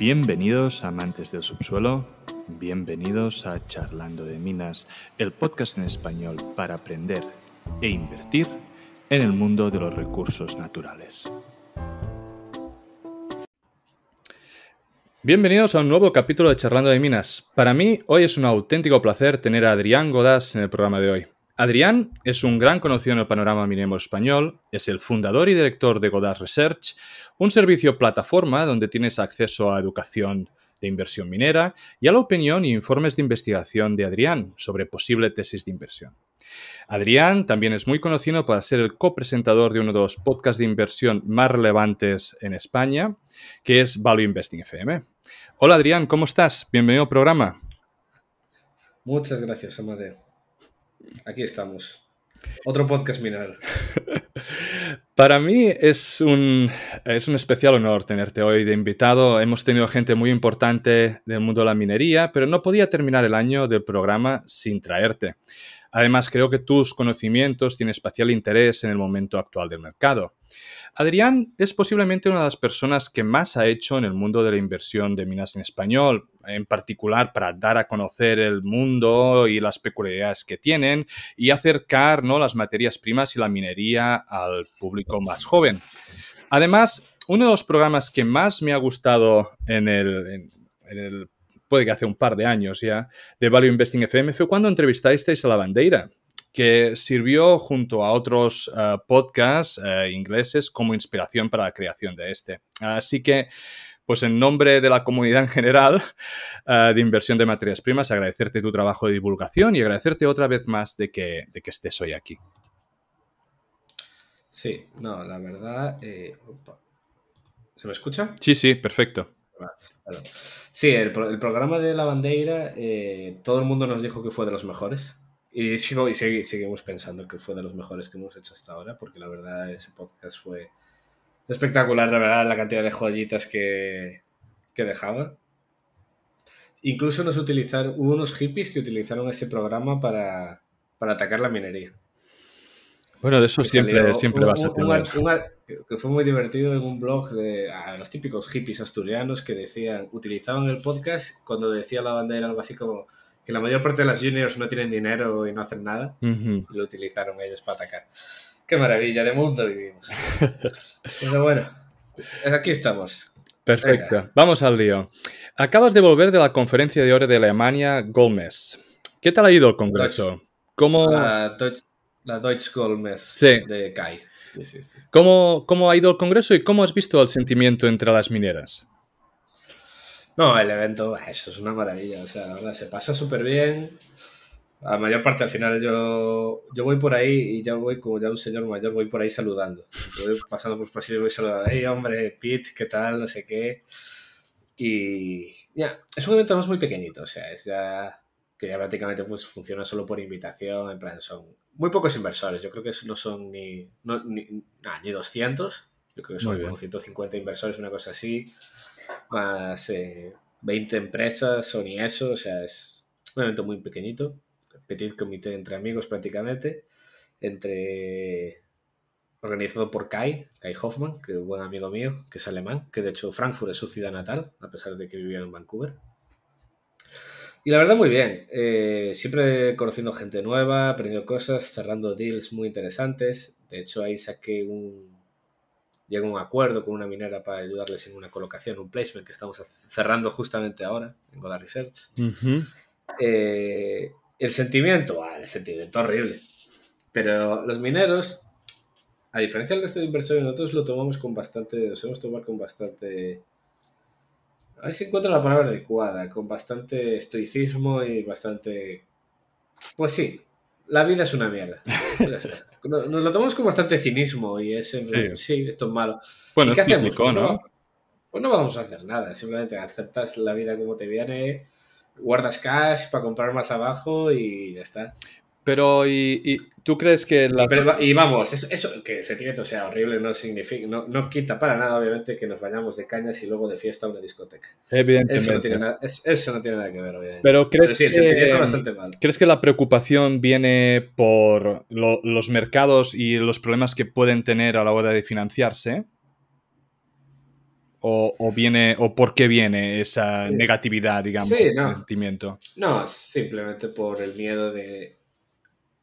Bienvenidos amantes del subsuelo, bienvenidos a Charlando de Minas, el podcast en español para aprender e invertir en el mundo de los recursos naturales. Bienvenidos a un nuevo capítulo de Charlando de Minas. Para mí hoy es un auténtico placer tener a Adrián Godás en el programa de hoy. Adrián es un gran conocido en el panorama minero español, es el fundador y director de Godard Research, un servicio plataforma donde tienes acceso a educación de inversión minera y a la opinión y informes de investigación de Adrián sobre posible tesis de inversión. Adrián también es muy conocido por ser el copresentador de uno de los podcasts de inversión más relevantes en España, que es Value Investing FM. Hola Adrián, ¿cómo estás? Bienvenido al programa. Muchas gracias, Amadeo. Aquí estamos. Otro podcast mineral. Para mí es un, es un especial honor tenerte hoy de invitado. Hemos tenido gente muy importante del mundo de la minería, pero no podía terminar el año del programa sin traerte. Además, creo que tus conocimientos tienen especial interés en el momento actual del mercado. Adrián es posiblemente una de las personas que más ha hecho en el mundo de la inversión de minas en español, en particular para dar a conocer el mundo y las peculiaridades que tienen y acercar ¿no? las materias primas y la minería al público más joven. Además, uno de los programas que más me ha gustado en el, en el puede que hace un par de años ya, de Value Investing FM, fue cuando entrevistasteis a la bandeira que sirvió junto a otros eh, podcasts eh, ingleses como inspiración para la creación de este. Así que, pues en nombre de la comunidad en general eh, de inversión de materias primas, agradecerte tu trabajo de divulgación y agradecerte otra vez más de que, que estés hoy aquí. Sí, no, la verdad... ¿Se me escucha? Sí, sí, perfecto. Sí, el, programa de la bandeira, eh, todo el mundo nos dijo que fue de los mejores. Y, sigo, y seguimos pensando que fue de los mejores que hemos hecho hasta ahora, porque la verdad ese podcast fue espectacular, la verdad, la cantidad de joyitas que, que dejaba. Incluso nos utilizaron, hubo unos hippies que utilizaron ese programa para, atacar la minería. Bueno, de eso siempre, vas a tener que fue muy divertido en un blog de los típicos hippies asturianos que decían, utilizaban el podcast cuando decía la bandera algo así como que la mayor parte de las juniors no tienen dinero y no hacen nada, lo utilizaron ellos para atacar. Qué maravilla, de mundo vivimos. Pero bueno, aquí estamos. Perfecto, vamos al lío. Acabas de volver de la conferencia de oro de Alemania, Gómez. ¿Qué tal ha ido el congreso? La, Deutsch, la Golmes de Kai ¿Cómo, ha ido el Congreso y cómo has visto el sentimiento entre las mineras? No, el evento, eso es una maravilla. O sea, se pasa súper bien. La mayor parte, al final, yo, yo voy por ahí y ya voy como ya un señor mayor, voy por ahí saludando. Voy pasando por Brasil y voy saludando. Hey, hombre, Pete, ¿qué tal? No sé qué. Y ya, es un evento más muy pequeñito. O sea, es ya que ya prácticamente pues, funciona solo por invitación, en plan, son muy pocos inversores, yo creo que no son ni, no, ni, ni 200, yo creo que son 150 inversores, una cosa así, más 20 eh, empresas o ni eso, o sea, es un evento muy pequeñito, petit comité entre amigos prácticamente, entre organizado por Kai, Kai Hoffman, que es un buen amigo mío, que es alemán, que de hecho Frankfurt es su ciudad natal, a pesar de que vivía en Vancouver. Y la verdad, muy bien. Eh, siempre conociendo gente nueva, aprendiendo cosas, cerrando deals muy interesantes. De hecho, ahí saqué un. Llegué un acuerdo con una minera para ayudarles en una colocación, un placement que estamos cerrando justamente ahora en Godard Research. Eh, el sentimiento, ah, el sentimiento horrible. Pero los mineros, a diferencia del resto de inversores, nosotros lo tomamos con bastante, nos hemos tomado con bastante Ahí se encuentra la palabra adecuada, con bastante estoicismo y bastante... Pues sí, la vida es una mierda. Nos lo tomamos con bastante cinismo y es, sí. esto es malo. Bueno, qué es hacemos? Pues ¿no? Pues no vamos a hacer nada, simplemente aceptas la vida como te viene, guardas cash para comprar más abajo y ya está. Pero, ¿y, tú crees que la... y vamos, eso, que ese etiqueto sea horrible no significa, no, quita para nada, obviamente, que nos vayamos de cañas y luego de fiesta a una discoteca. Evidentemente. Eso no tiene nada, que ver, obviamente. Pero crees sí, que... Bastante mal. ¿Crees que la preocupación viene por los mercados y los problemas que pueden tener a la hora de financiarse? O, viene o por qué viene esa negatividad digamos sí, no. sentimiento no simplemente por el miedo de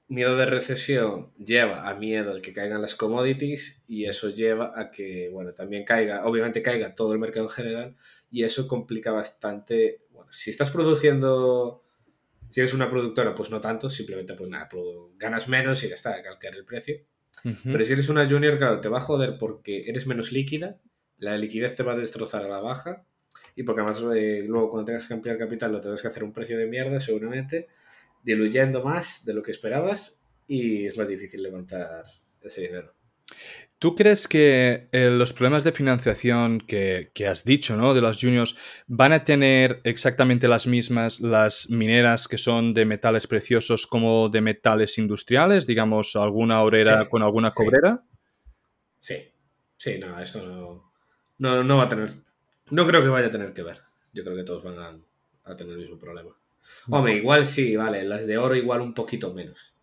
miedo de recesión lleva a miedo al que caigan las commodities y eso lleva a que, bueno, también caiga, obviamente caiga todo el mercado en general y eso complica bastante, bueno, si estás produciendo, si eres una productora, pues no tanto, simplemente pues nada, ganas menos y ya está, calcar el precio. Pero si eres una junior, claro, te va a joder porque eres menos líquida, la liquidez te va a destrozar a la baja y porque además eh, luego cuando tengas que ampliar capital lo tienes que hacer un precio de mierda seguramente diluyendo más de lo que esperabas y es más difícil levantar ese dinero. ¿Tú crees que eh, los problemas de financiación que, has dicho, ¿no? De los juniors, van a tener exactamente las mismas las mineras que son de metales preciosos como de metales industriales, digamos, alguna orera con alguna cobrera? Sí. sí, no, eso no, va a tener, no creo que vaya a tener que ver. Yo creo que todos van a tener el mismo problema. Hombre, igual sí, vale, las de oro igual un poquito menos.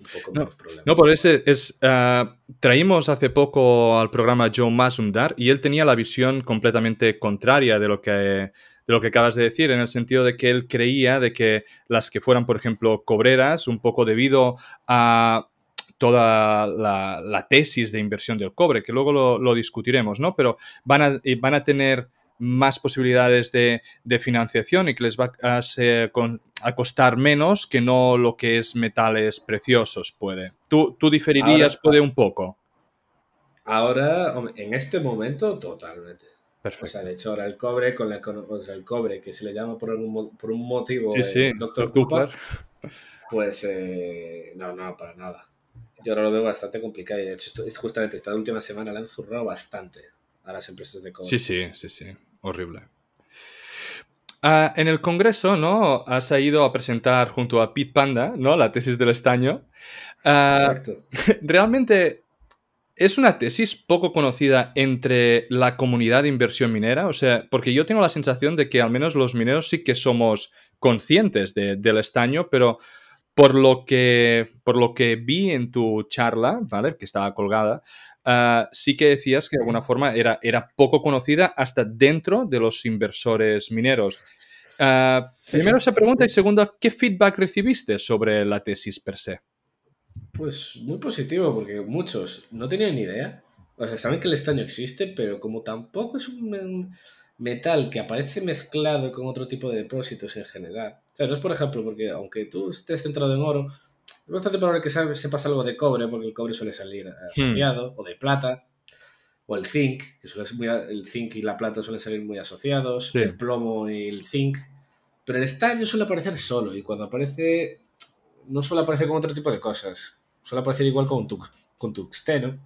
Un poco menos no, no, pero ese es. Ah, traímos hace poco al programa Joe Masumdar y él tenía la visión completamente contraria de lo que de lo que acabas de decir, en el sentido de que él creía de que las que fueran, por ejemplo, cobreras, un poco debido a toda la, tesis de inversión del cobre, que luego lo, discutiremos, ¿no? Pero van a, eh, van a tener más posibilidades de, financiación y que les va a, costar menos que no lo que es metales preciosos puede. ¿Tú, tú diferirías puede un poco? Ahora, en este momento, totalmente. Perfecto. O sea, de hecho, ahora el cobre, con la, el cobre que se le llama por un, por un motivo eh, doctor Cooper, pues eh, no, no, para nada. Yo ahora lo veo bastante complicado y de hecho, justamente esta última semana le han zurrado bastante a las empresas de cobre. Sí, sí, sí, sí horrible. Ah, en el Congreso, ¿no? Has ido a presentar junto a Pete Panda, ¿no? La tesis del estaño. Ah, realmente es una tesis poco conocida entre la comunidad de inversión minera, o sea, porque yo tengo la sensación de que al menos los mineros sí que somos conscientes del estaño, pero por lo, que, por lo que vi en tu charla, ¿vale? Que estaba colgada, Ah, sí que decías que de alguna forma era, era poco conocida hasta dentro de los inversores mineros. Ah, primero esa pregunta y segundo, ¿qué feedback recibiste sobre la tesis per se? Pues muy positivo, porque muchos no tenían ni idea. O sea, saben que el estaño existe, pero como tampoco es un metal que aparece mezclado con otro tipo de depósitos en general. O sea, no es por ejemplo, porque aunque tú estés centrado en oro, es bastante probable que sepas algo de cobre, porque el cobre suele salir eh, hmm. asociado, o de plata, o el zinc, que suele el zinc y la plata suelen salir muy asociados, el plomo y el zinc. Pero el estaño suele aparecer solo, y cuando aparece, no suele aparecer con otro tipo de cosas, suele aparecer igual con tu, con tuxteno.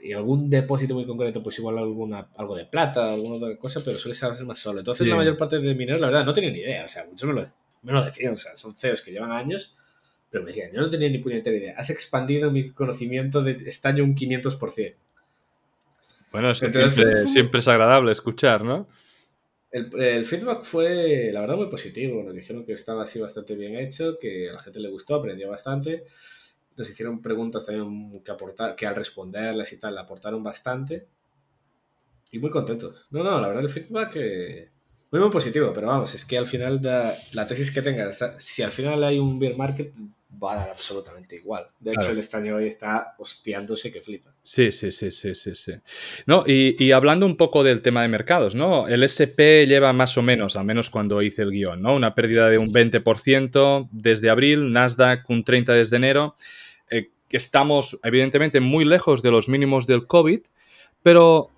Y algún depósito muy concreto, pues igual alguna, algo de plata, alguna otra cosa, pero suele ser más solo. Entonces, la mayor parte de mineros, la verdad, no tienen ni idea. O sea, muchos me lo, me decían. O sea, son CEOs que llevan años pero me decían, yo no tenía ni puñetera idea. Has expandido mi conocimiento de estaño un 500%. Bueno, siempre, es agradable escuchar, ¿no? El, feedback fue, la verdad, muy positivo. Nos dijeron que estaba así bastante bien hecho, que a la gente le gustó, aprendió bastante. Nos hicieron preguntas también que, aportar, que al responderlas y tal, aportaron bastante. Y muy contentos. No, no, la verdad, el feedback... Eh, muy positivo, pero vamos, es que al final la tesis que tengas, si al final hay un bear market, va a dar absolutamente igual. De hecho, el estaño hoy está hostiándose que flipa Sí, sí, sí, sí, sí, sí. No, y, hablando un poco del tema de mercados, ¿no? El SP lleva más o menos, al menos cuando hice el guión, ¿no? Una pérdida de un 20% desde abril, Nasdaq un 30% desde enero. Eh, estamos, evidentemente, muy lejos de los mínimos del COVID, pero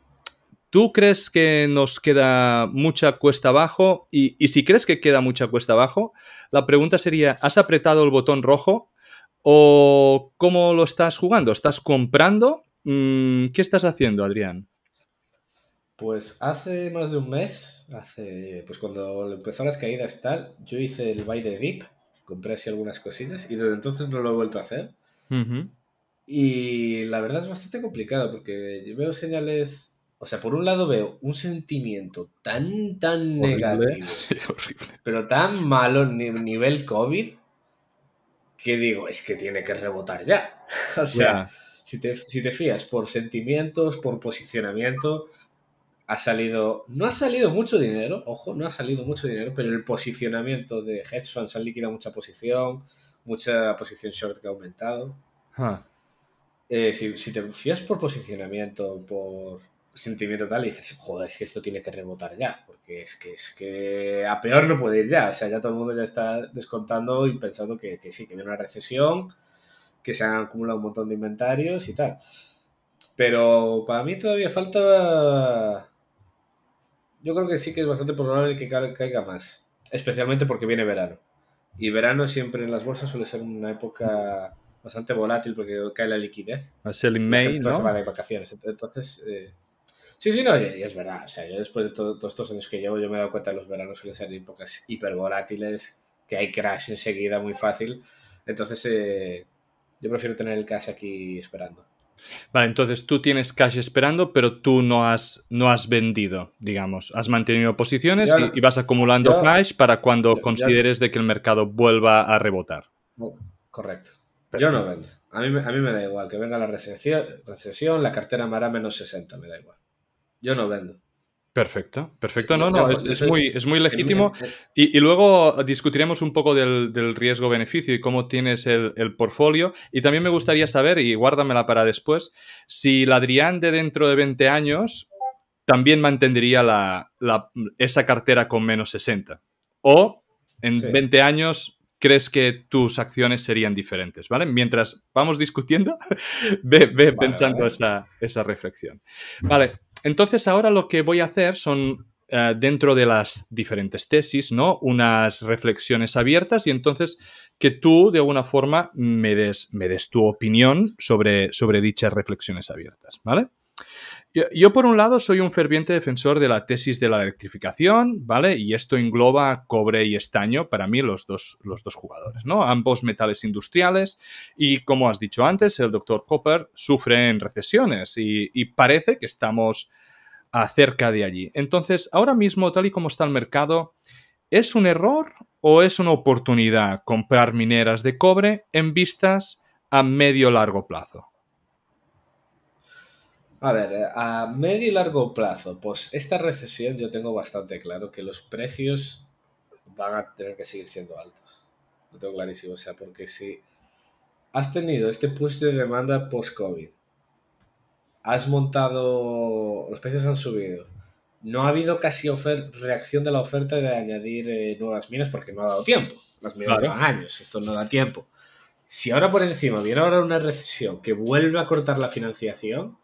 ¿Tú crees que nos queda mucha cuesta abajo? Y, si crees que queda mucha cuesta abajo, la pregunta sería, ¿has apretado el botón rojo? ¿O cómo lo estás jugando? ¿Estás comprando? Mm, ¿Qué estás haciendo, Adrián? Pues hace más de un mes, hace, pues cuando empezaron las caídas tal, yo hice el buy the dip, compré así algunas cositas y desde entonces no lo he vuelto a hacer. Y la verdad es bastante complicado porque veo señales o sea, por un lado veo un sentimiento tan, tan negativo, pero tan malo nivel COVID, que digo, es que tiene que rebotar ya. O sea, si, te, si te fías por sentimientos, por posicionamiento, ha salido, no ha salido mucho dinero, ojo, no ha salido mucho dinero, pero el posicionamiento de hedge funds ha liquidado mucha posición, mucha posición short que ha aumentado. Ah. Eh, si, si, te fías por posicionamiento, por sentimiento tal y dices, joder, es que esto tiene que rebotar ya, porque es que, es que a peor no puede ir ya, o sea, ya todo el mundo ya está descontando y pensando que, sí, que viene una recesión, que se han acumulado un montón de inventarios y tal. Pero para mí todavía falta... Yo creo que sí que es bastante probable que caiga más, especialmente porque viene verano. Y verano siempre en las bolsas suele ser una época bastante volátil porque cae la liquidez. A selling May, ¿no? de vacaciones. Entonces, eh, Sí, sí, no, y, es verdad. O sea, yo después de todos estos años que llevo, yo me he dado cuenta que los veranos suelen ser épocas hipervolátiles, que hay crash enseguida muy fácil. Entonces, eh, yo prefiero tener el cash aquí esperando. Vale, entonces tú tienes cash esperando, pero tú no has, no has vendido, digamos. Has mantenido posiciones y, vas acumulando cash para cuando consideres de que el mercado vuelva a rebotar. Correcto. yo no vendo. A mí, a mí me da igual que venga la recesión, la cartera me menos 60, me da igual. Yo no vendo. Perfecto, perfecto. no, no, es, muy, es muy legítimo. Y, luego discutiremos un poco del, riesgo-beneficio y cómo tienes el, portfolio. Y también me gustaría saber, y guárdamela para después, si la Adrián de dentro de 20 años también mantendría esa cartera con menos 60. O en 20 años crees que tus acciones serían diferentes, ¿vale? Mientras vamos discutiendo, ve, pensando Esa, esa reflexión. Vale, entonces ahora lo que voy a hacer son eh, dentro de las diferentes tesis, ¿no? Unas reflexiones abiertas y entonces que tú de alguna forma me des, tu opinión sobre, sobre dichas reflexiones abiertas, ¿vale? Yo, por un lado, soy un ferviente defensor de la tesis de la electrificación, ¿vale? Y esto engloba cobre y estaño, para mí, los dos, los dos jugadores, ¿no? Ambos metales industriales y, como has dicho antes, el doctor Copper sufre en recesiones y, y parece que estamos acerca de allí. Entonces, ahora mismo, tal y como está el mercado, ¿es un error o es una oportunidad comprar mineras de cobre en vistas a medio largo plazo? A ver, eh, a medio y largo plazo, pues esta recesión yo tengo bastante claro que los precios van a tener que seguir siendo altos. Lo tengo clarísimo, o sea, porque si has tenido este push de demanda post-COVID, has montado, los precios han subido, no ha habido casi reacción de la oferta de añadir eh, nuevas minas porque no ha dado tiempo. Las minas llevan años, esto no da tiempo. Si ahora por encima viene ahora una recesión que vuelve a cortar la financiación,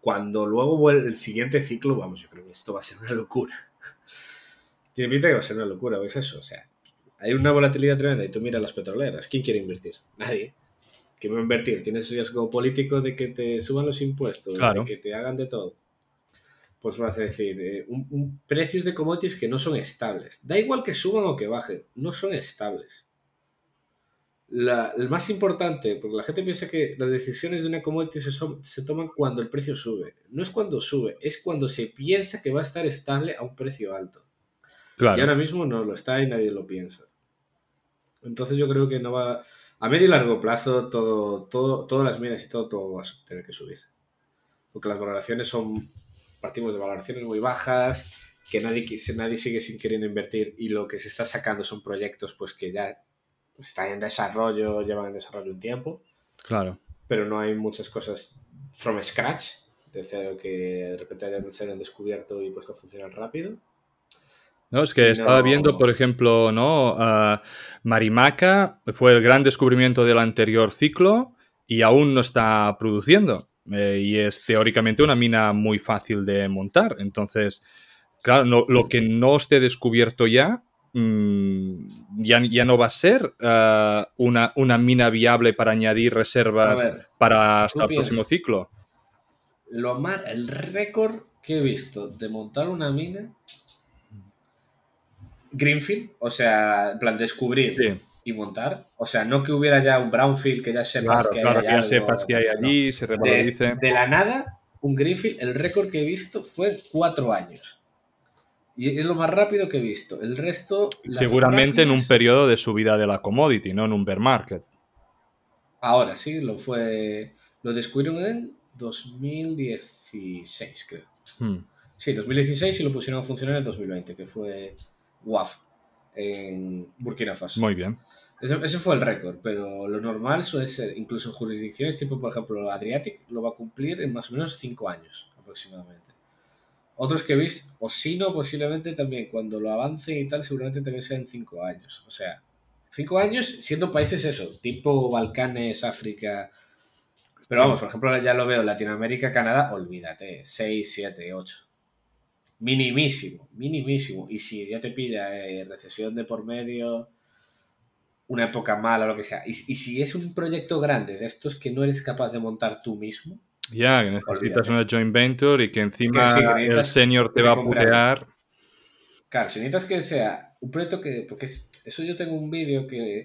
cuando luego el siguiente ciclo, vamos, yo creo que esto va a ser una locura. Tiene pinta que va a ser una locura, ¿ves eso? O sea, hay una volatilidad tremenda y tú miras las petroleras, ¿quién quiere invertir? Nadie. ¿Quién va a invertir? Tienes riesgo político de que te suban los impuestos, de que te hagan de todo. Pues vas a decir, eh, precios de commodities que no son estables. Da igual que suban o que bajen, no son estables el más importante, porque la gente piensa que las decisiones de una commodity se, toman cuando el precio sube. No es cuando sube, es cuando se piensa que va a estar estable a un precio alto. Claro. Y ahora mismo no lo está y nadie lo piensa. Entonces yo creo que no va... A medio y largo plazo todo, todo, todas las minas y todo, todo va a tener que subir. Porque las valoraciones son... Partimos de valoraciones muy bajas, que nadie, nadie sigue sin queriendo invertir y lo que se está sacando son proyectos pues que ya están en desarrollo, llevan en desarrollo un tiempo. Claro. Pero no hay muchas cosas from scratch, de que de repente hayan, se descubierto y puesto a funcionar rápido. No, es que estaba viendo, por ejemplo, ¿no? Marimaca fue el gran descubrimiento del anterior ciclo y aún no está produciendo. Eh, y es teóricamente una mina muy fácil de montar. Entonces, claro, lo que no esté descubierto ya Mm, ya, no va a ser eh, una, mina viable para añadir reservas para hasta el próximo ciclo. Lo el récord que he visto de montar una mina Greenfield, o sea, en plan descubrir y montar. O sea, no que hubiera ya un Brownfield que ya sepas que hay, ya sepas que hay allí, se revalorice. De, de, la nada, un Greenfield, el récord que he visto fue cuatro años. Y es lo más rápido que he visto. El resto. Seguramente en un periodo de subida de la commodity, no en un bear market. Ahora sí, lo fue. Lo descubrieron en 2016, creo. Hmm. Sí, 2016 y lo pusieron a funcionar en 2020, que fue WAF en Burkina Faso. Muy bien. Ese, ese fue el récord, pero lo normal suele ser, incluso en jurisdicciones tipo, por ejemplo, Adriatic, lo va a cumplir en más o menos 5 años aproximadamente. Otros que veis, o no, posiblemente también, cuando lo avancen y tal, seguramente también sean cinco años. O sea, cinco años siendo países eso, tipo Balcanes, África. Pero vamos, por ejemplo, ya lo veo, Latinoamérica, Canadá, olvídate, 6, 7, 8. Minimísimo, minimísimo. Y si ya te pilla eh, recesión de por medio, una época mala lo que sea, y si es un proyecto grande de estos que no eres capaz de montar tú mismo, ya, que necesitas una joint venture y que encima el señor te va a putear. Claro, si necesitas que sea un proyecto que. Porque eso yo tengo un vídeo que.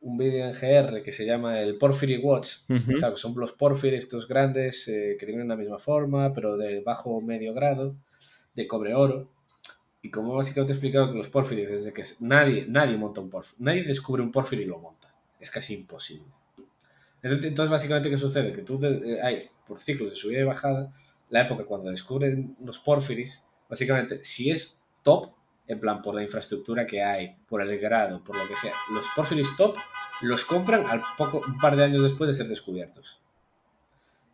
Un vídeo en GR que se llama el Porphyry Watch. son los Porphyry, estos grandes eh, que tienen la misma forma, pero de bajo o medio grado, de cobre oro. Y como básicamente he explicado que los Porphyry, desde que nadie, nadie monta un Porphyry, nadie descubre un Porphyry y lo monta. Es casi imposible. Entonces, básicamente, ¿qué sucede? Que tú eh, hay, por ciclos de subida y bajada, la época cuando descubren los porfiris, básicamente, si es top, en plan, por la infraestructura que hay, por el grado, por lo que sea, los porfiris top los compran al poco, un par de años después de ser descubiertos.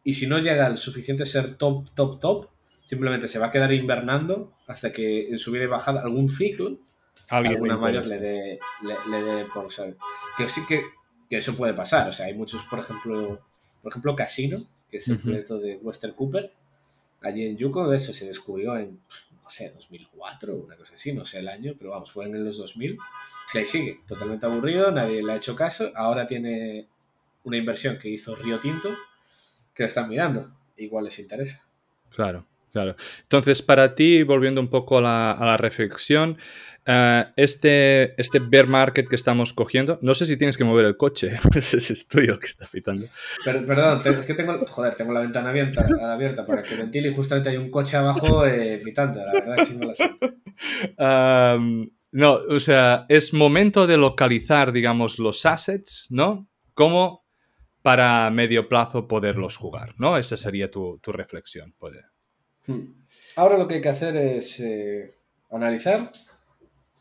Y si no llega al suficiente ser top, top, top, simplemente se va a quedar invernando hasta que en subida y bajada algún ciclo, alguna mayor le dé, dé por saber. Que sí que que eso puede pasar. O sea, hay muchos, por ejemplo, por ejemplo, Casino, que es el proyecto de Wester Cooper. Allí en Yuko eso se descubrió en, no sé, 2004 una cosa así, no sé el año, pero vamos, fue en los 2000. Y ahí sigue, totalmente aburrido, nadie le ha hecho caso. Ahora tiene una inversión que hizo Río Tinto, que lo están mirando. Igual les interesa. Claro. Claro. Entonces, para ti, volviendo un poco a la, reflexión, eh, este, este bear market que estamos cogiendo, no sé si tienes que mover el coche, es tuyo que está fitando. perdón, es que tengo, joder, tengo la ventana abierta, para que ventile y justamente hay un coche abajo eh, la verdad, no o sea, es momento de localizar, digamos, los assets, ¿no? Como para medio plazo poderlos jugar, ¿no? Esa sería tu, tu reflexión. ¿puede? Mm. Ahora lo que hay que hacer es eh, analizar,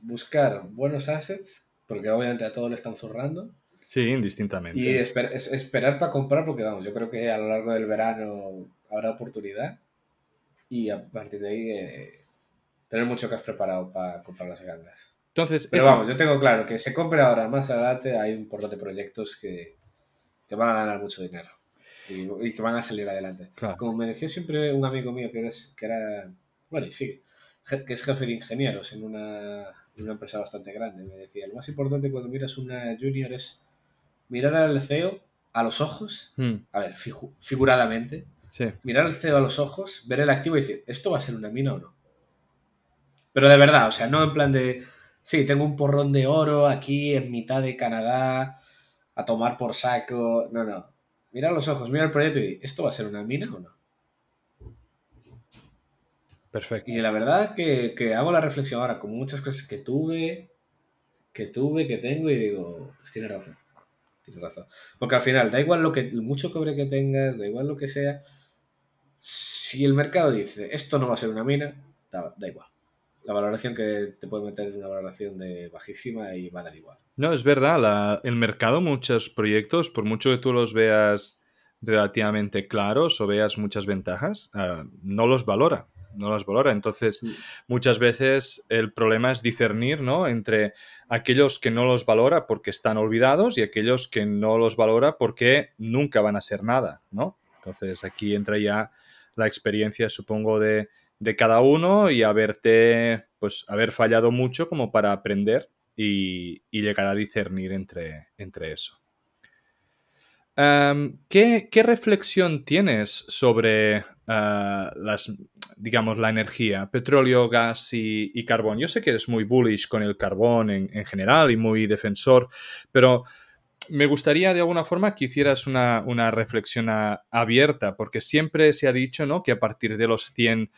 buscar buenos assets, porque obviamente a todos le están zurrando. Sí, indistintamente. Y esperar para comprar, porque vamos, yo creo que a lo largo del verano habrá oportunidad. Y a partir de ahí, eh, tener mucho que has preparado para comprar las gangas. Entonces, Pero vamos, yo tengo claro que se compra ahora, más adelante, hay un portal de proyectos que, Te van a ganar mucho dinero y, que van a salir adelante. Como me decía siempre un amigo mío que, que era, bueno, y que es jefe de ingenieros en una, empresa bastante grande, me decía, lo más importante cuando miras una junior es mirar al CEO a los ojos, hmm. a ver, figuradamente, mirar al CEO a los ojos, ver el activo y decir, ¿esto va a ser una mina o no? Pero de verdad, o sea, no en plan de, sí, tengo un porrón de oro aquí en mitad de Canadá, a tomar por saco, no, no, mira los ojos, mira el proyecto y ¿esto va a ser una mina o no? Perfecto. Y la verdad que, que hago la reflexión ahora con muchas cosas que tuve, que tuve, que tengo y digo, pues tiene razón. Tiene razón. Porque al final, da igual lo que mucho cobre que tengas, da igual lo que sea, si el mercado dice, esto no va a ser una mina, da igual la valoración que te puede meter es una valoración de bajísima y va a dar igual. No, es verdad. el mercado, muchos proyectos, por mucho que tú los veas relativamente claros o veas muchas ventajas, ah, no los valora. No las valora. Entonces, muchas veces el problema es discernir ¿no? entre aquellos que no los valora porque están olvidados y aquellos que no los valora porque nunca van a ser nada. ¿no? Entonces, aquí entra ya la experiencia, supongo, de, de cada uno y haberte, pues, haber fallado mucho como para aprender y, llegar a discernir entre, entre eso. Em, ¿qué, reflexión tienes sobre eh, las, digamos, la energía, petróleo, gas y, carbón? Yo sé que eres muy bullish con el carbón en, general y muy defensor, pero me gustaría de alguna forma que hicieras una, reflexión abierta, porque siempre se ha dicho ¿no? que a partir de los 100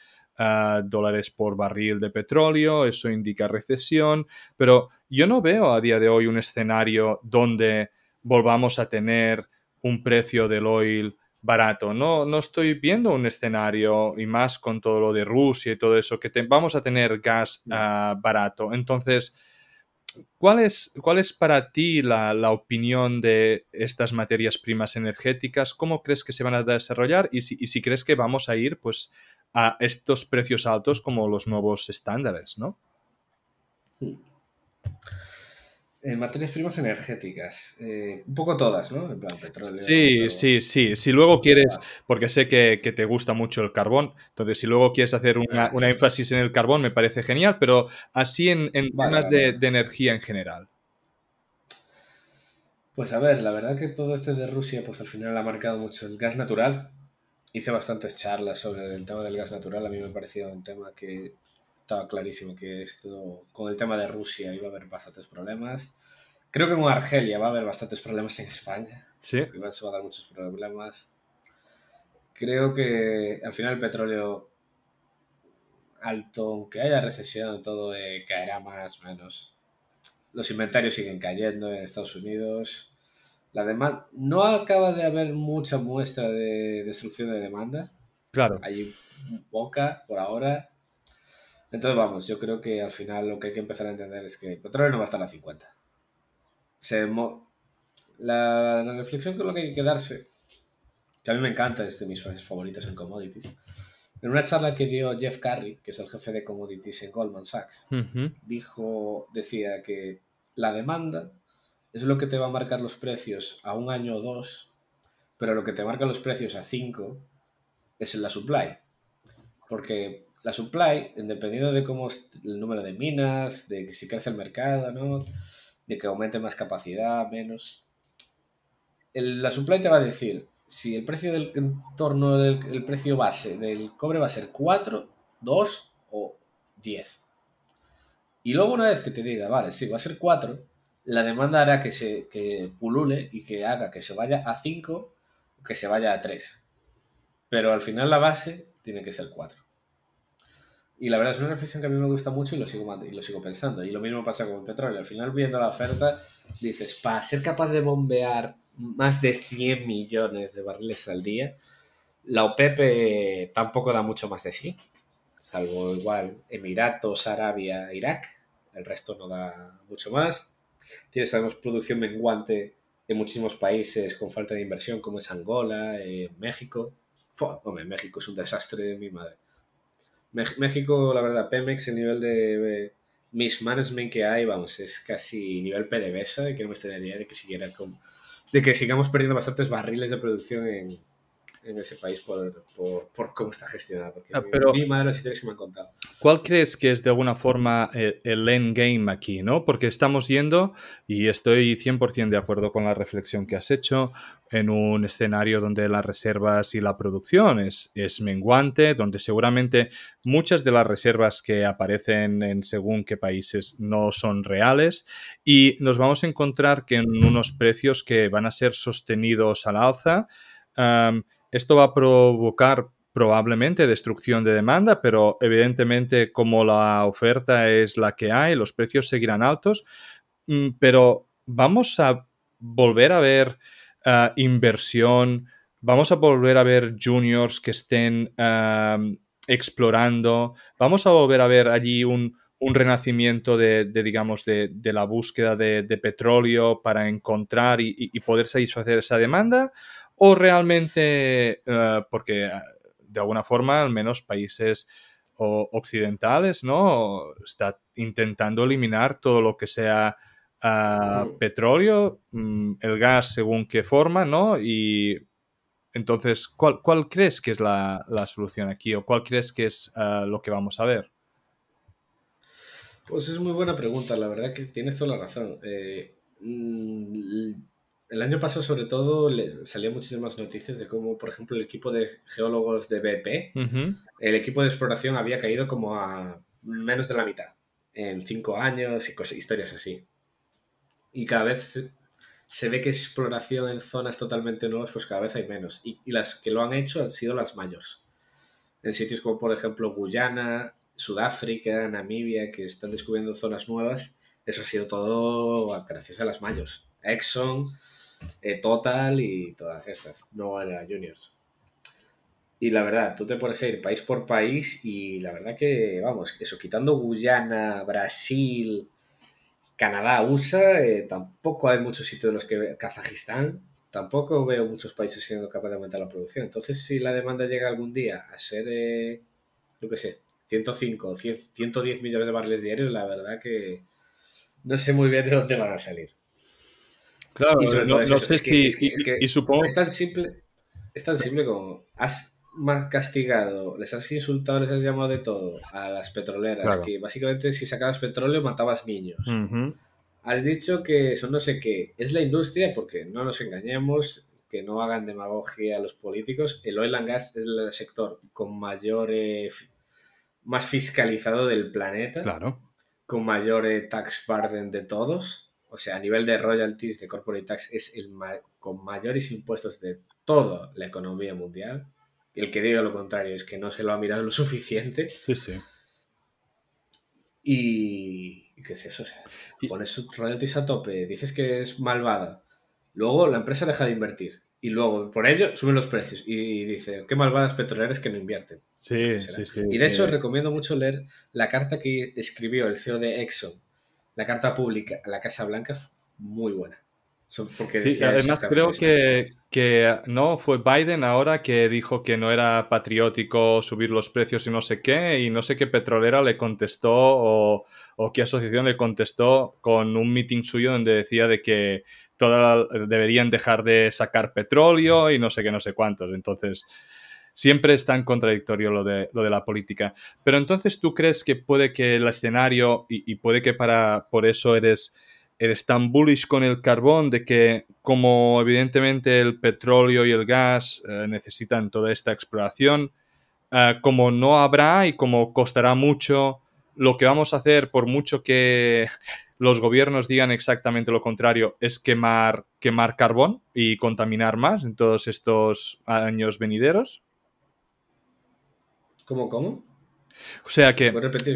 dólares por barril de petróleo, eso indica recesión, pero yo no veo a día de hoy un escenario donde volvamos a tener un precio del oil barato. No, no estoy viendo un escenario, y más con todo lo de Rusia y todo eso, que vamos a tener gas ah, barato. Entonces, ¿cuál es, cuál es para ti la, opinión de estas materias primas energéticas? ¿Cómo crees que se van a desarrollar? Y si, y si crees que vamos a ir pues, a estos precios altos como los nuevos estándares, ¿no? En eh, materias primas energéticas, eh, un poco todas, ¿no? Sí, sí, sí. Si luego quieres, porque sé que, te gusta mucho el carbón, entonces si luego quieres hacer una, ah, énfasis en el carbón, me parece genial, pero así en, en temas De, de, energía en general. Pues a ver, la verdad que todo este de Rusia, pues al final ha marcado mucho el gas natural, hice bastantes charlas sobre el tema del gas natural. A mí me parecía un tema que estaba clarísimo que esto, con el tema de Rusia, iba a haber bastantes problemas. Creo que con Argelia va a haber bastantes problemas en España. Sí. a dar muchos problemas. Creo que al final el petróleo alto, aunque haya recesión, todo eh, caerá más o menos. Los inventarios siguen cayendo en Estados Unidos demanda. No acaba de haber mucha muestra de destrucción de demanda. Claro. Hay poca por ahora. Entonces, vamos, yo creo que al final lo que hay que empezar a entender es que el petróleo no va a estar a 50. la, reflexión con lo que hay que quedarse, que a mí me encanta, es de mis frases favoritas en commodities. En una charla que dio Jeff Curry, que es el jefe de commodities en Goldman Sachs, dijo, decía que la demanda es lo que te va a marcar los precios a un año o dos, pero lo que te marca los precios a cinco es la supply. Porque la supply, dependiendo de cómo es el número de minas, de que si crece el mercado, ¿no? de que aumente más capacidad, menos, la supply te va a decir, si el precio del entorno, del precio base del cobre va a ser 4, 2 o 10. Y luego una vez que te diga, vale, sí, va a ser 4, la demanda hará que se pulule y que haga que se vaya a 5 o que se vaya a 3. Pero al final la base tiene que ser 4. Y la verdad es una reflexión que a mí me gusta mucho y lo sigo, y lo sigo pensando. Y lo mismo pasa con el petróleo. Al final, viendo la oferta, dices, para ser capaz de bombear más de 100 millones de barriles al día, la OPEP tampoco da mucho más de sí. Salvo igual Emiratos, Arabia, Irak. El resto no da mucho más tiene sabemos producción menguante en muchísimos países con falta de inversión, como es Angola, eh, México. hombre, México es un desastre de mi madre. México, la verdad, Pemex, el nivel de eh, mismanagement que hay, vamos, es casi nivel PDVSA, que no me extrañaría de que, siguiera como de que sigamos perdiendo bastantes barriles de producción en, en ese país por, cómo está gestionada, porque ah, las historias que me han ¿Cuál crees que es de alguna forma e, el, endgame aquí, no? Porque estamos yendo, y estoy 100% de acuerdo con la reflexión que has hecho, en un escenario donde las reservas y la producción es, es menguante, donde seguramente muchas de las reservas que aparecen en según qué países no son reales y nos vamos a encontrar que en unos precios que van a ser sostenidos a la alza, esto va a provocar probablemente destrucción de demanda, pero evidentemente como la oferta es la que hay, los precios seguirán altos, mm, pero vamos a volver a ver eh, inversión, vamos a volver a ver juniors que estén em, explorando, vamos a volver a ver allí un, renacimiento de, digamos, de, la búsqueda de, petróleo para encontrar y, poder satisfacer esa demanda, o realmente eh, porque eh, de alguna forma al menos países occidentales, ¿no? Está intentando eliminar todo lo que sea ah, mm. petróleo, mm, el gas según qué forma, ¿no? Y entonces, ¿cuál, crees que es la, solución aquí o cuál crees que es eh, lo que vamos a ver? Pues es muy buena pregunta, la verdad que tienes toda la razón. Eh, mm, el año pasado, sobre todo, le, salían muchísimas noticias de cómo, por ejemplo, el equipo de geólogos de BP, el equipo de exploración había caído como a menos de la mitad, en cinco años y cosas, historias así. Y cada vez se, ve que exploración en zonas totalmente nuevas, pues cada vez hay menos. Y, las que lo han hecho han sido las mayores. En sitios como, por ejemplo, Guyana, Sudáfrica, Namibia, que están descubriendo zonas nuevas, eso ha sido todo gracias a las mayos. Exxon, eh, Total y todas estas, no era Juniors. Y la verdad, tú te pones a ir país por país y la verdad que, vamos, eso, quitando Guyana, Brasil, Canadá, USA, eh, tampoco hay muchos sitios en los que Kazajistán, tampoco veo muchos países siendo capaces de aumentar la producción. Entonces, si la demanda llega algún día a ser, eh, yo qué sé, 105, o 110 millones de barriles diarios, la verdad que no sé muy bien de dónde van a salir. Claro, no, sé si. supongo. Es tan simple, como. Has castigado, les has insultado, les has llamado de todo a las petroleras, que básicamente si sacabas petróleo matabas niños. Has dicho que eso no sé qué. Es la industria, porque no nos engañemos, que no hagan demagogia a los políticos. El oil and gas es el sector con mayor. Eh, más fiscalizado del planeta. Claro. Con mayor eh, tax burden de todos o sea, a nivel de royalties, de corporate tax, es el con mayores impuestos de toda la economía mundial. Y el que diga lo contrario es que no se lo ha mirado lo suficiente. Sí, sí. Y. ¿Qué es eso? O sea, pones royalties a tope, dices que es malvada. Luego la empresa deja de invertir. Y luego, por ello, suben los precios. Y dice, qué malvadas petroleras que no invierten. Sí, sí, sí. Y de hecho, recomiendo mucho leer la carta que escribió el CEO de Exxon la carta pública a la Casa Blanca es muy buena. además creo que, que, no fue Biden ahora que dijo que no era patriótico subir los precios y no sé qué, y no sé qué petrolera le contestó o, qué asociación le contestó con un meeting suyo donde decía de que toda deberían dejar de sacar petróleo y no sé qué, no sé cuántos. Entonces, Siempre es tan contradictorio lo de, lo de la política. Pero entonces tú crees que puede que el escenario, y, puede que para, por eso eres, eres tan bullish con el carbón, de que como evidentemente el petróleo y el gas eh, necesitan toda esta exploración, eh, como no habrá y como costará mucho, lo que vamos a hacer, por mucho que los gobiernos digan exactamente lo contrario, es quemar, quemar carbón y contaminar más en todos estos años venideros? ¿Cómo, cómo? O sea que,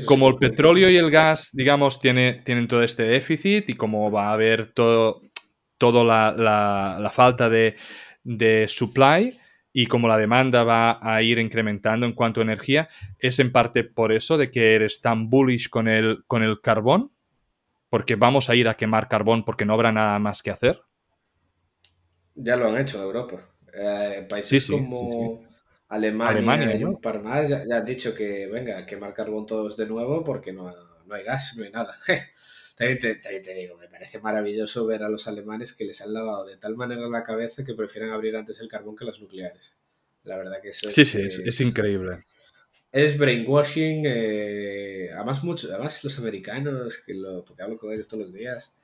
como el petróleo y el gas, digamos, tiene, tienen todo este déficit y como va a haber todo, toda la, falta de, supply y como la demanda va a ir incrementando en cuanto a energía, es en parte por eso de que eres tan bullish con el, con el carbón, porque vamos a ir a quemar carbón porque no habrá nada más que hacer. Ya lo han hecho en Europa. Eh, países como... Alemania, Alemania más, ya, han dicho que venga, que marcar todos de nuevo porque no, no, hay gas, no hay nada. también, te, te, digo, me parece maravilloso ver a los alemanes que les han lavado de tal manera la cabeza que prefieren abrir antes el carbón que los nucleares. La verdad que eso es, sí, sí, eh, es, increíble. Es brainwashing, eh, además mucho, además los americanos, que lo, porque hablo con ellos todos los días,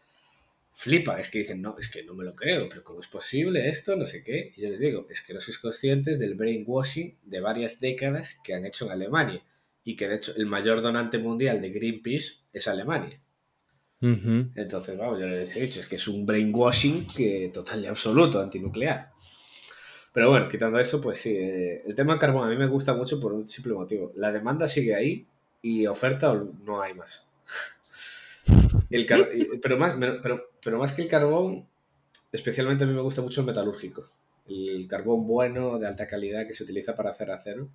flipa, es que dicen, no, es que no me lo creo, pero ¿cómo es posible esto? No sé qué. Y yo les digo, es que no sois conscientes del brainwashing de varias décadas que han hecho en Alemania y que de hecho el mayor donante mundial de Greenpeace es Alemania. Entonces, vamos, yo les he dicho, es que es un brainwashing que total y absoluto, antinuclear. Pero bueno, quitando eso, pues sí, eh, el tema carbón a mí me gusta mucho por un simple motivo. La demanda sigue ahí y oferta no hay más pero, más, pero, pero más que el carbón, especialmente a mí me gusta mucho el metalúrgico. El carbón bueno, de alta calidad, que se utiliza para hacer acero.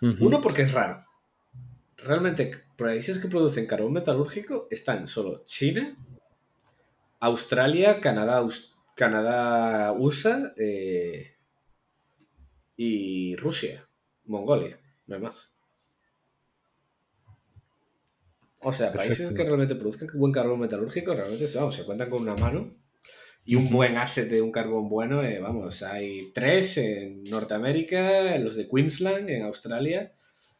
Uno, porque es raro. Realmente, países que producen carbón metalúrgico están solo China, Australia, Canadá, Canadá USA eh, y Rusia, Mongolia, no hay más. O sea, países que realmente produzcan buen carbón metalúrgico, realmente vamos, se cuentan con una mano. Y un buen asset de un carbón bueno, eh, vamos, hay tres en Norteamérica, los de Queensland, en Australia,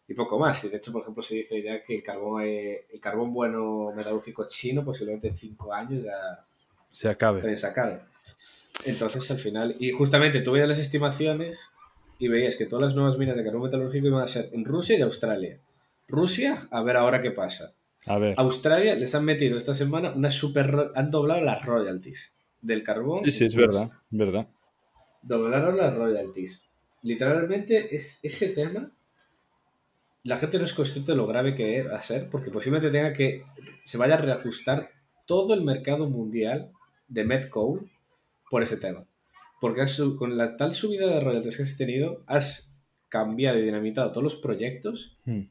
y poco más. Y de hecho, por ejemplo, se dice ya que el carbón, eh, el carbón bueno metalúrgico chino posiblemente en cinco años ya se acabe. Se acabe. Entonces, al final, y justamente tú veías las estimaciones y veías que todas las nuevas minas de carbón metalúrgico iban a ser en Rusia y Australia. Rusia, a ver ahora qué pasa. A ver. Australia les han metido esta semana una super. Han doblado las royalties del carbón. Sí, sí, es verdad, verdad. Doblaron las royalties. Literalmente es ese tema. La gente no es consciente de lo grave que va a ser, porque posiblemente tenga que. Se vaya a reajustar todo el mercado mundial de met por ese tema. Porque con la tal subida de royalties que has tenido, has cambiado y dinamitado todos los proyectos. Hmm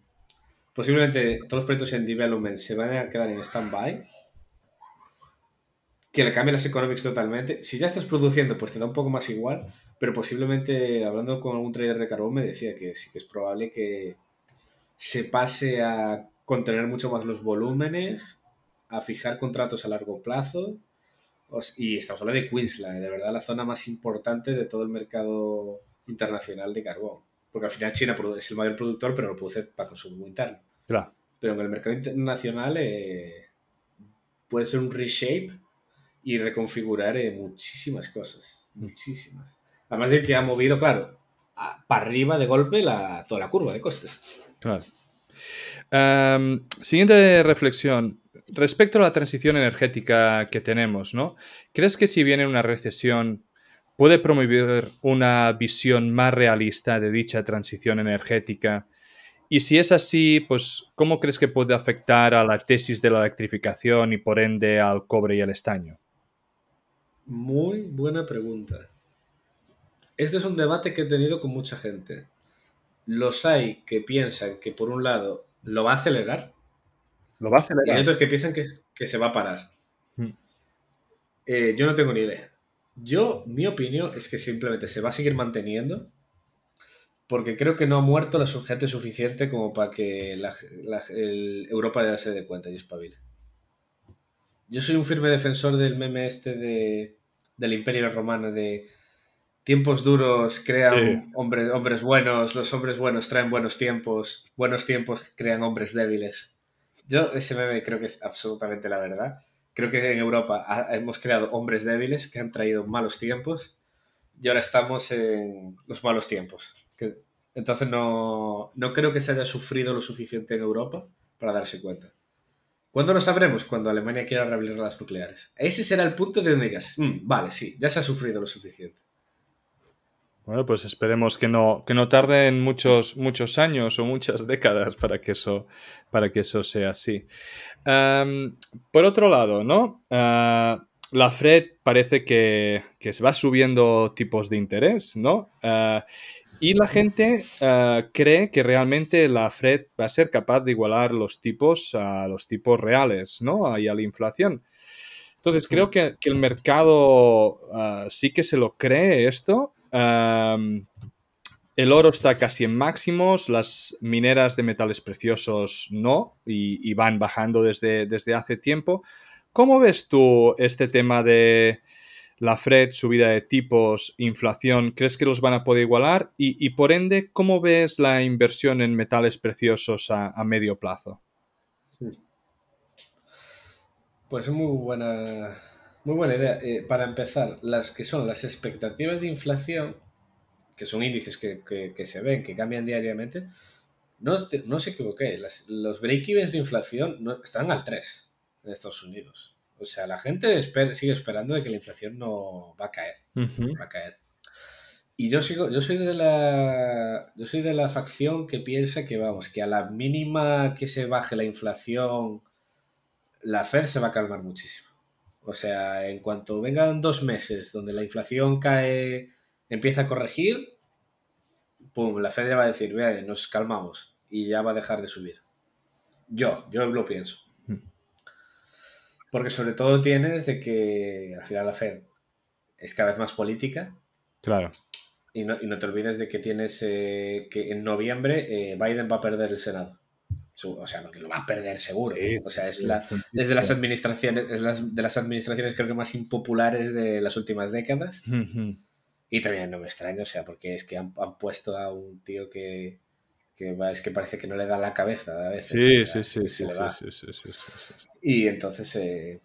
posiblemente todos los proyectos en development se van a quedar en stand-by, que le cambie las economics totalmente. Si ya estás produciendo, pues te da un poco más igual, pero posiblemente, hablando con algún trader de carbón, me decía que sí que es probable que se pase a contener mucho más los volúmenes, a fijar contratos a largo plazo. Y estamos hablando de Queensland, de verdad la zona más importante de todo el mercado internacional de carbón. Porque al final China es el mayor productor, pero lo produce para consumo interno. Pero en el mercado internacional eh, puede ser un reshape y reconfigurar eh, muchísimas cosas. Muchísimas. Además de que ha movido, claro, para arriba de golpe toda la curva de costes. Claro. Em, siguiente reflexión. Respecto a la transición energética que tenemos, ¿no? ¿Crees que si viene una recesión puede promover una visión más realista de dicha transición energética y si es así, pues, ¿cómo crees que puede afectar a la tesis de la electrificación y por ende al cobre y al estaño? Muy buena pregunta. Este es un debate que he tenido con mucha gente. Los hay que piensan que, por un lado, lo va a acelerar. Lo va a acelerar. Y otros que piensan que, se va a parar. Hmm. Eh, yo no tengo ni idea. Yo, mi opinión es que simplemente se va a seguir manteniendo porque creo que no ha muerto la gente suficiente como para que Europa ya se dé cuenta y espabile. Yo soy un firme defensor del meme este del Imperio Romano de tiempos duros crean hombres, hombres buenos, los hombres buenos traen buenos tiempos, buenos tiempos crean hombres débiles. Yo ese meme creo que es absolutamente la verdad. Creo que en Europa hemos creado hombres débiles que han traído malos tiempos y ahora estamos en los malos tiempos entonces no, creo que se haya sufrido lo suficiente en Europa para darse cuenta. ¿Cuándo lo sabremos? Cuando Alemania quiera reabrir las nucleares. Ese será el punto de donde digas, mm, vale, sí, ya se ha sufrido lo suficiente. Bueno, pues esperemos que no, no tarden muchos, muchos años o muchas décadas para que eso, para que eso sea así. Em, por otro lado, ¿no? Eh, la FRED parece que, se va subiendo tipos de interés, ¿no? Eh, y la gente ah, cree que realmente la Fed va a ser capaz de igualar los tipos a los tipos reales, ¿no? Y a la inflación. Entonces, creo que, el mercado ah, sí que se lo cree esto. el oro está casi en máximos, las mineras de metales preciosos no, y, van bajando desde, desde hace tiempo. ¿Cómo ves tú este tema de, la FRED, subida de tipos, inflación, ¿crees que los van a poder igualar? Y, por ende, ¿cómo ves la inversión en metales preciosos a, medio plazo? Pues muy buena, muy buena idea. Eh, para empezar, las que son las expectativas de inflación, que son índices que, se ven, que cambian diariamente, no, no os equivoquéis, los break-evens de inflación están al 3 en Estados Unidos. O sea, la gente sigue esperando de que la inflación no va a caer. Va a caer. Y yo sigo, yo soy de la. Yo soy de la facción que piensa que vamos, que a la mínima que se baje la inflación, la Fed se va a calmar muchísimo. O sea, en cuanto vengan dos meses donde la inflación cae, empieza a corregir, pum, la Fed ya va a decir, vean, nos calmamos y ya va a dejar de subir. Yo, yo lo pienso. Porque sobre todo tienes de que al final la Fed es cada vez más política. Claro. Y no, te olvides de que tienes eh, que en noviembre eh, Biden va a perder el Senado. O sea, lo que lo va a perder seguro. o sea, es, la, de las administraciones, es las, de las administraciones creo que más impopulares de las últimas décadas. Y también no me extraño, o sea, porque es que han puesto a un tío que, que es que parece que no le da la cabeza a veces. Sí, sí, sí, Y entonces eh,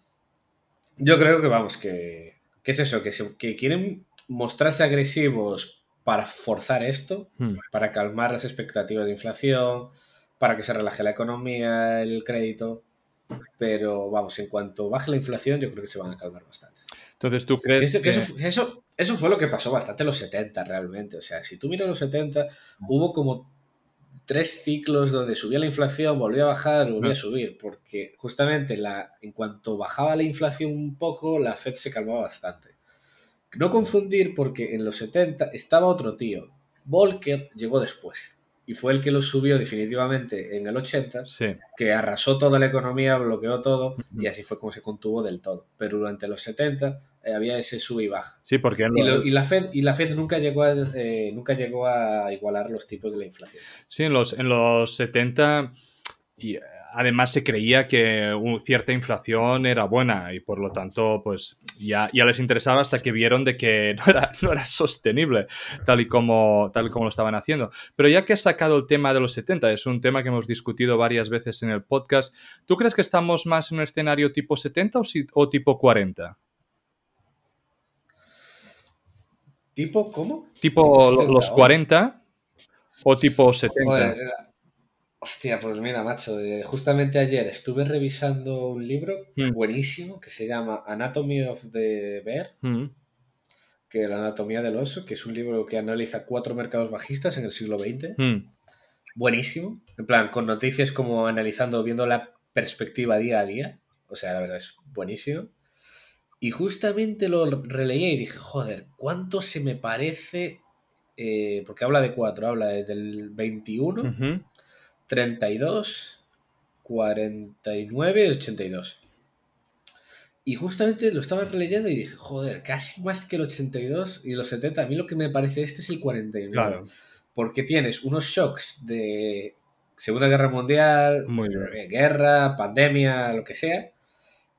yo creo que vamos, que, ¿Qué es eso, que, quieren mostrarse agresivos para forzar esto, hmm. para calmar las expectativas de inflación, para que se relaje la economía, el crédito. Pero vamos, en cuanto baje la inflación, yo creo que se van a calmar bastante. Entonces tú crees que... Eso, eso, fue lo que pasó bastante en los 70 realmente. O sea, si tú miras los 70, hmm. hubo como tres ciclos donde subía la inflación, volvía a bajar, volvía a ah. subir, porque justamente la, en cuanto bajaba la inflación un poco, la Fed se calmaba bastante. No confundir porque en los 70 estaba otro tío. Volcker llegó después y fue el que lo subió definitivamente en el 80, que arrasó toda la economía, bloqueó todo y así fue como se contuvo del todo. Pero durante los 70 eh, había ese sub y baja. Sí, porque y, la Fed, y la Fed nunca llegó a, eh, nunca llegó a igualar los tipos de la inflación. Sí, en los, en los 70 y eh, además se creía que uh, cierta inflación era buena y por lo tanto pues ya, les interesaba hasta que vieron de que no era, no era sostenible tal y, como, tal como lo estaban haciendo. Pero ya que has sacado el tema de los 70, es un tema que hemos discutido varias veces en el podcast, ¿tú crees que estamos más en un escenario tipo 70 o, o tipo 40? ¿Tipo cómo? Tipo, los 40 o tipo 70. Eh, hostia, pues mira, macho, eh, justamente ayer estuve revisando un libro hmm. buenísimo que se llama Anatomy of the Bear, hmm. que es la anatomía del oso, que es un libro que analiza cuatro mercados bajistas en el siglo XX. Hmm. Buenísimo, en plan, con noticias como analizando, viendo la perspectiva día a día. O sea, la verdad es buenísimo. Y justamente lo releí y dije, joder, ¿cuánto se me parece? Eh, porque habla de cuatro, habla del 21, 32, 49, 82. Y justamente lo estaba releyendo y dije, joder, casi más que el 82 y los 70. A mí lo que me parece este es el 49. Claro. Porque tienes unos shocks de Segunda Guerra Mundial, eh, guerra, pandemia, lo que sea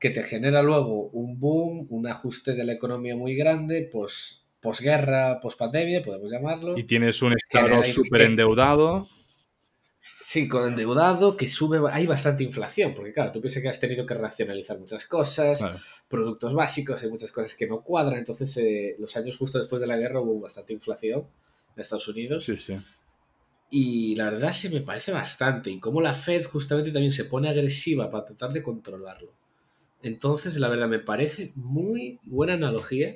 que te genera luego un boom, un ajuste de la economía muy grande, pues posguerra, pospandemia, podemos llamarlo. Y tienes un estado súper endeudado. Sí, con endeudado, que sube, hay bastante inflación, porque claro, tú piensas que has tenido que racionalizar muchas cosas, productos básicos, hay muchas cosas que no cuadran, entonces eh, los años justo después de la guerra hubo bastante inflación en Estados Unidos. Sí, sí. Y la verdad se me parece bastante, y cómo la Fed justamente también se pone agresiva para tratar de controlarlo. Entonces, la verdad, me parece muy buena analogía.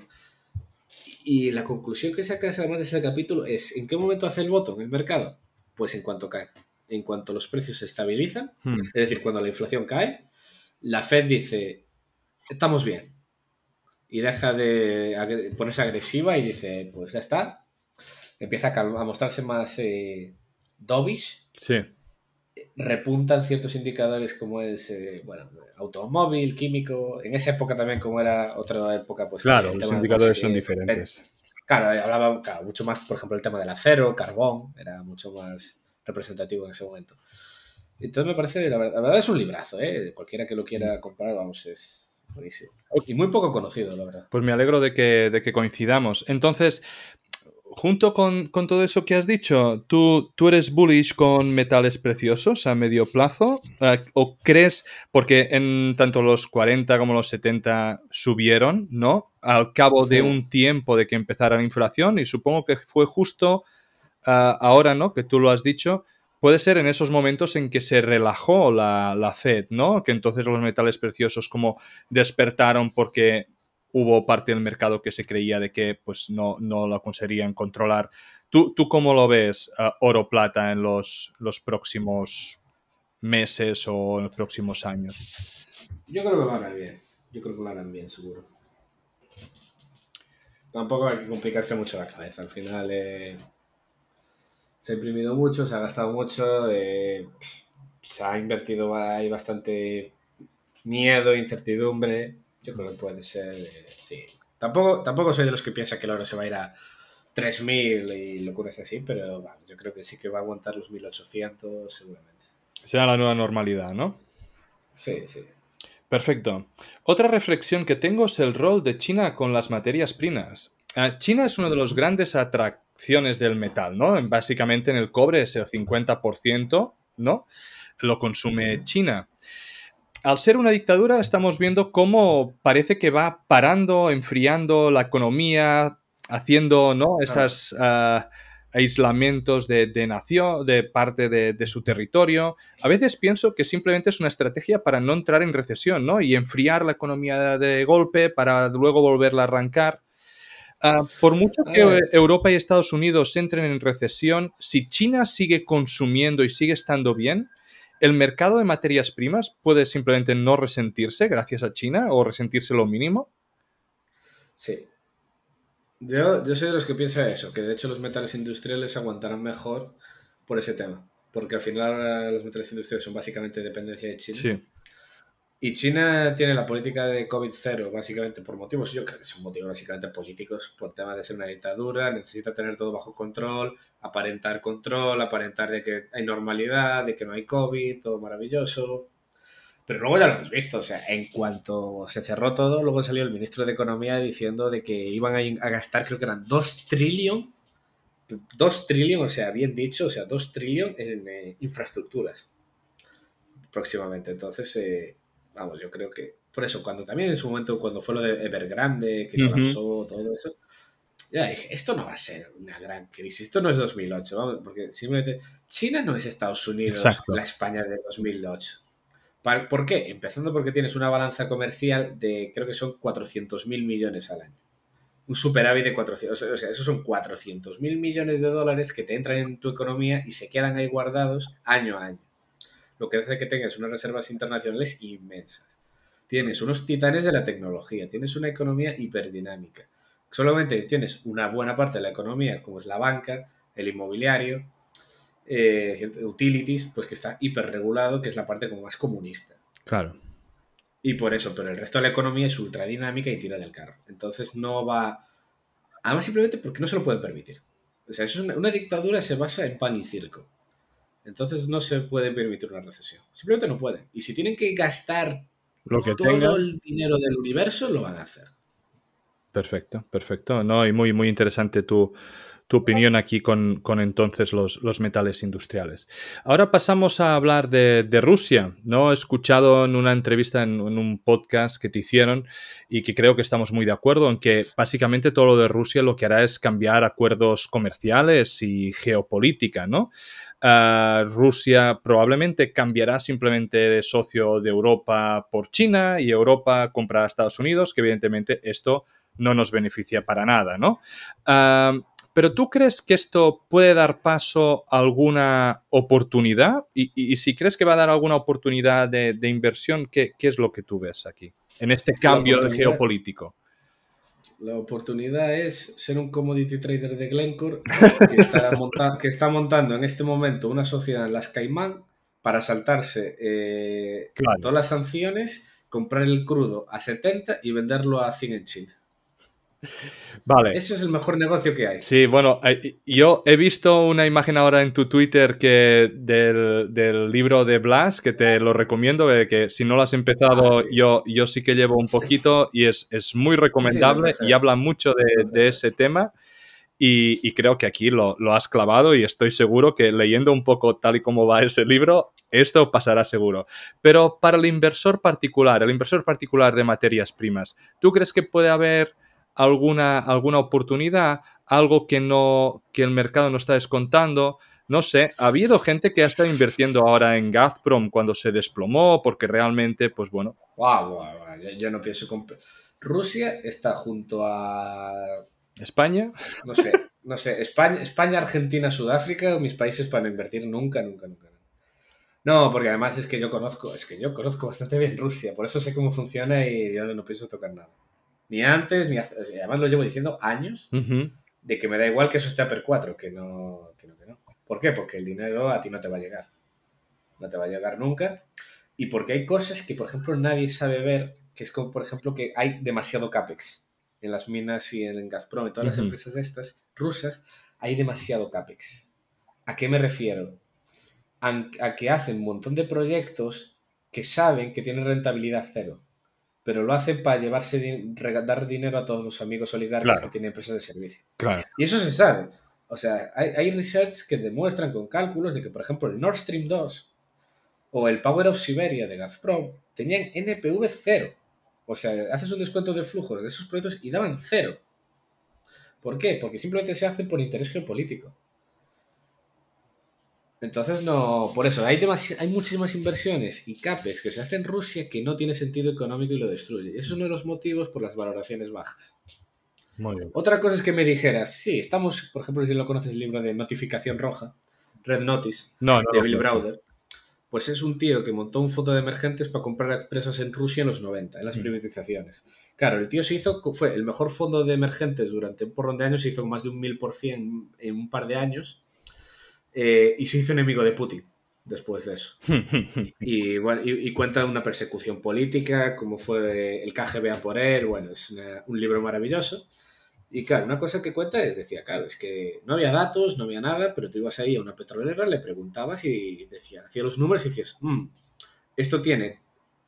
Y la conclusión que sacas además de ese capítulo es, ¿en qué momento hace el voto en el mercado? Pues en cuanto cae, en cuanto los precios se estabilizan, hmm. es decir, cuando la inflación cae, la Fed dice, estamos bien. Y deja de ponerse agresiva y dice, pues ya está. Empieza a, mostrarse más eh, dovish. Sí repuntan ciertos indicadores como es, eh, automóvil, químico, en esa época también como era otra época, pues... Claro, los indicadores son diferentes. Claro, eh, hablaba mucho más, por ejemplo, el tema del acero, carbón, era mucho más representativo en ese momento. Entonces me parece, la verdad, es un librazo, ¿eh? Cualquiera que lo quiera mm. comprar, vamos, es buenísimo. Y muy poco conocido, la verdad. Pues me alegro de que, de que coincidamos. Entonces, junto con, todo eso que has dicho, ¿tú, ¿tú eres bullish con metales preciosos a medio plazo? Eh, ¿O crees, porque en tanto los 40 como los 70 subieron, ¿no? Al cabo de un tiempo de que empezara la inflación, y supongo que fue justo eh, ahora, ¿no? Que tú lo has dicho, puede ser en esos momentos en que se relajó la, la Fed, ¿no? Que entonces los metales preciosos como despertaron porque hubo parte del mercado que se creía de que pues, no, no lo conseguirían controlar. ¿Tú, ¿Tú cómo lo ves, eh, oro plata, en los, los próximos meses o en los próximos años? Yo creo que lo harán bien. Yo creo que lo harán bien, seguro. Tampoco hay que complicarse mucho la cabeza. Al final eh, se ha imprimido mucho, se ha gastado mucho, eh, se ha invertido, ahí bastante miedo, incertidumbre. Yo creo que puede ser, eh, sí. Tampoco, tampoco soy de los que piensa que el oro se va a ir a 3.000 y locuras así, pero bueno, yo creo que sí que va a aguantar los 1.800 seguramente. Será la nueva normalidad, ¿no? Sí, sí. Perfecto. Otra reflexión que tengo es el rol de China con las materias primas. Ah, China es una de las grandes atracciones del metal, ¿no? Básicamente en el cobre ese 50%, ¿no? Lo consume China al ser una dictadura estamos viendo cómo parece que va parando, enfriando la economía, haciendo ¿no? esos ah, aislamientos de, nación, de parte de, su territorio. A veces pienso que simplemente es una estrategia para no entrar en recesión ¿no? y enfriar la economía de golpe para luego volverla a arrancar. Ah, por mucho que Europa y Estados Unidos entren en recesión, si China sigue consumiendo y sigue estando bien, el mercado de materias primas puede simplemente no resentirse gracias a China o resentirse lo mínimo. Sí. Yo, soy de los que piensa eso, que de hecho los metales industriales aguantarán mejor por ese tema, porque al final los metales industriales son básicamente dependencia de China. Sí. Y China tiene la política de COVID cero, básicamente por motivos, yo creo que son motivos básicamente políticos, por tema de ser una dictadura, necesita tener todo bajo control, aparentar control, aparentar de que hay normalidad, de que no hay COVID, todo maravilloso. Pero luego ya lo hemos visto, o sea, en cuanto se cerró todo, luego salió el ministro de Economía diciendo de que iban a gastar, creo que eran 2 trillion, 2 trillion, o sea, bien dicho, o sea, 2 trillion en eh, infraestructuras próximamente. Entonces... Eh, vamos, yo creo que por eso, cuando también en su momento, cuando fue lo de Evergrande, que pasó, todo eso, ya dije, esto no va a ser una gran crisis, esto no es 2008, vamos, porque simplemente China no es Estados Unidos, la España de 2008. ¿Por qué? Empezando porque tienes una balanza comercial de, creo que son 400 mil millones al año. Un superávit de 400, o sea, esos son 400 mil millones de dólares que te entran en tu economía y se quedan ahí guardados año a año lo que hace que tengas unas reservas internacionales inmensas. Tienes unos titanes de la tecnología, tienes una economía hiperdinámica. Solamente tienes una buena parte de la economía, como es la banca, el inmobiliario, eh, utilities, pues que está hiperregulado, que es la parte como más comunista. Claro. Y por eso, pero el resto de la economía es ultradinámica y tira del carro. Entonces no va. Además, simplemente porque no se lo pueden permitir. O sea, es una, dictadura se basa en pan y circo. Entonces no se puede permitir una recesión. Simplemente no pueden. Y si tienen que gastar todo el dinero del universo, lo van a hacer. Perfecto, perfecto. No, y muy, muy interesante tu, tu opinión aquí con, entonces los, metales industriales. Ahora pasamos a hablar de, Rusia. ¿no? He escuchado en una entrevista, en, un podcast que te hicieron y que creo que estamos muy de acuerdo en que básicamente todo lo de Rusia lo que hará es cambiar acuerdos comerciales y geopolítica. ¿no? Ah, Rusia probablemente cambiará simplemente de socio de Europa por China y Europa comprará a Estados Unidos, que evidentemente esto no nos beneficia para nada, ¿no? Ah, pero ¿tú crees que esto puede dar paso a alguna oportunidad? Y, si crees que va a dar alguna oportunidad de, inversión, ¿qué, es lo que tú ves aquí, en este cambio geopolítico? La oportunidad es ser un commodity trader de Glencore que está, montando en este momento una sociedad en las Caimán para saltarse eh, todas las sanciones, comprar el crudo a 70 y venderlo a 100 en China. Vale. Ese es el mejor negocio que hay. Sí, bueno, eh, yo he visto una imagen ahora en tu Twitter que del, libro de Blas, que te lo recomiendo, eh, que si no lo has empezado, ah, yo, yo sí que llevo un poquito y es, muy recomendable y habla mucho de, ese tema. Y, creo que aquí lo, lo, has clavado y estoy seguro que leyendo un poco tal y como va ese libro, esto pasará seguro. Pero para el inversor particular, el inversor particular de materias primas, ¿tú crees que puede haber alguna, alguna oportunidad, algo que, no, que el mercado no está descontando. No sé, ha habido gente que ha estado invirtiendo ahora en Gazprom cuando se desplomó, porque realmente, pues bueno. Wow, Yo, no pienso. comprar Rusia está junto a. España. No sé, no sé. España, España, Argentina, Sudáfrica, mis países para invertir nunca, nunca, nunca. No, porque además es que yo conozco, es que yo conozco bastante bien Rusia, por eso sé cómo funciona y yo no pienso tocar nada ni antes, ni hace, además lo llevo diciendo años, de que me da igual que eso esté a per 4, que no, que no, ¿Por qué? Porque el dinero a ti no te va a llegar. No te va a llegar nunca. Y porque hay cosas que, por ejemplo, nadie sabe ver, que es como, por ejemplo, que hay demasiado CAPEX en las minas y en Gazprom y todas las empresas estas rusas, hay demasiado CAPEX. ¿A qué me refiero? a que hacen un montón de proyectos que saben que tienen rentabilidad cero pero lo hace para llevarse, dar dinero a todos los amigos oligarcas que tienen empresas de servicio. Y eso se sabe. O sea, hay, hay, research que demuestran con cálculos de que, por ejemplo, el Nord Stream 2 o el Power of Siberia de Gazprom tenían NPV cero. O sea, haces un descuento de flujos de esos proyectos y daban cero. ¿Por qué? Porque simplemente se hace por interés geopolítico. Entonces, no, por eso, hay, hay muchísimas inversiones y capes que se hacen en Rusia que no tiene sentido económico y lo destruye. Es uno de los motivos por las valoraciones bajas. Muy bien. Otra cosa es que me dijeras, sí, estamos, por ejemplo, si lo conoces el libro de Notificación Roja, Red Notice, de Bill Browder, pues es un tío que montó un fondo de emergentes para comprar empresas en Rusia en los 90, en las mm. privatizaciones. Claro, el tío se hizo, fue el mejor fondo de emergentes durante un porrón de años, se hizo más de un mil por cien en un par de años eh, y se hizo enemigo de Putin después de eso. y, bueno, y, cuenta una persecución política, cómo fue el KGB a por él. Bueno, es un libro maravilloso. Y claro, una cosa que cuenta es, decía, claro, es que no había datos, no había nada, pero tú ibas ahí a una petrolera, le preguntabas y decía, hacía los números y decías, mm, esto tiene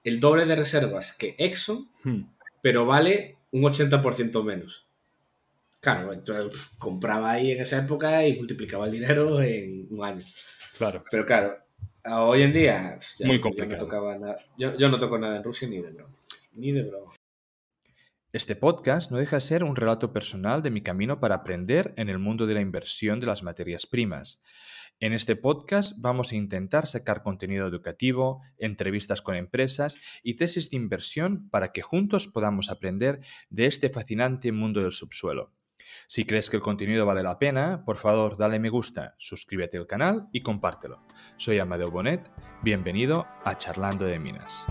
el doble de reservas que Exxon, hmm. pero vale un 80% menos. Claro, entonces compraba ahí en esa época y multiplicaba el dinero en un año. Claro. Pero claro, hoy en día. Muy complicado. Yo no, tocaba nada, yo, no toco nada en Rusia ni de bro. Ni de broma. Este podcast no deja de ser un relato personal de mi camino para aprender en el mundo de la inversión de las materias primas. En este podcast vamos a intentar sacar contenido educativo, entrevistas con empresas y tesis de inversión para que juntos podamos aprender de este fascinante mundo del subsuelo. Si crees que el contenido vale la pena, por favor dale me gusta, suscríbete al canal y compártelo. Soy Amadeo Bonet, bienvenido a Charlando de Minas.